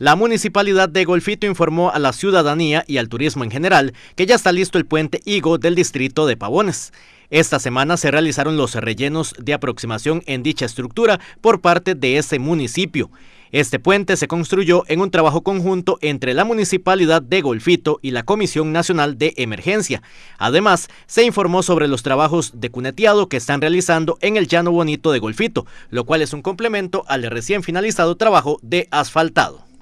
La municipalidad de Golfito informó a la ciudadanía y al turismo en general que ya está listo el puente Higo del distrito de Pavones. Esta semana se realizaron los rellenos de aproximación en dicha estructura por parte de ese municipio. Este puente se construyó en un trabajo conjunto entre la Municipalidad de Golfito y la Comisión Nacional de Emergencia. Además, se informó sobre los trabajos de cuneteado que están realizando en el Llano Bonito de Golfito, lo cual es un complemento al recién finalizado trabajo de asfaltado.